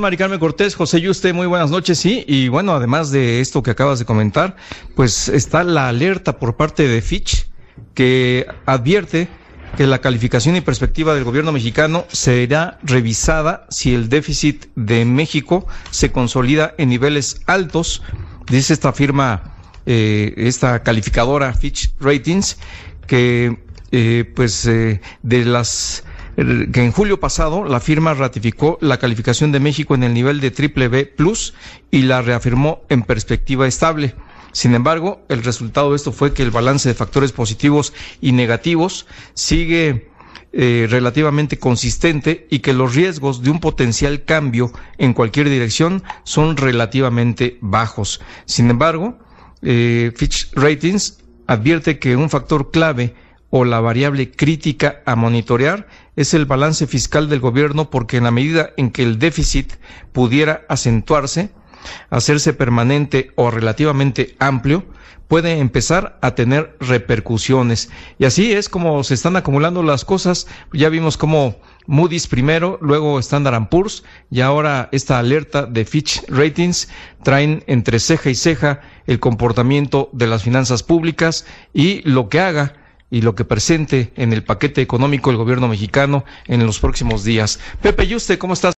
Mari Cortés, José Yuste, muy buenas noches, sí, y bueno, además de esto que acabas de comentar, pues está la alerta por parte de Fitch que advierte que la calificación y perspectiva del gobierno mexicano será revisada si el déficit de México se consolida en niveles altos, dice esta firma, eh, esta calificadora Fitch Ratings, que eh, pues eh, de las eh, que en julio pasado la firma ratificó la calificación de México en el nivel de triple B plus y la reafirmó en perspectiva estable. Sin embargo, el resultado de esto fue que el balance de factores positivos y negativos sigue eh, relativamente consistente y que los riesgos de un potencial cambio en cualquier dirección son relativamente bajos. Sin embargo, eh, Fitch Ratings advierte que un factor clave o la variable crítica a monitorear es el balance fiscal del gobierno porque en la medida en que el déficit pudiera acentuarse, hacerse permanente o relativamente amplio, puede empezar a tener repercusiones. Y así es como se están acumulando las cosas. Ya vimos cómo Moody's primero, luego Standard Poor's y ahora esta alerta de Fitch Ratings traen entre ceja y ceja el comportamiento de las finanzas públicas y lo que haga y lo que presente en el paquete económico el gobierno mexicano en los próximos días. Pepe y usted ¿cómo estás?